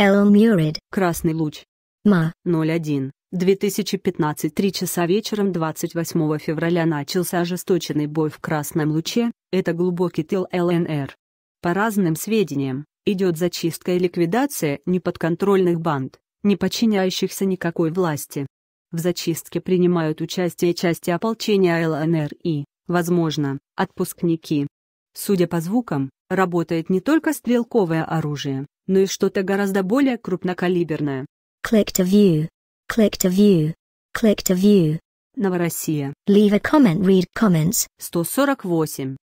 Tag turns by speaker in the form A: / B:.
A: Элон Красный луч. Ма. 01. 2015 3 часа вечером 28 февраля начался ожесточенный бой в красном луче, это глубокий тыл ЛНР. По разным сведениям, идет зачистка и ликвидация неподконтрольных банд, не подчиняющихся никакой власти. В зачистке принимают участие части ополчения ЛНР и, возможно, отпускники. Судя по звукам, работает не только стрелковое оружие, но и что-то гораздо более крупнокалиберное.
B: Click to view. Click to view. Click to view.
A: Новороссия.
B: Leave a comment, read comments.
A: 148.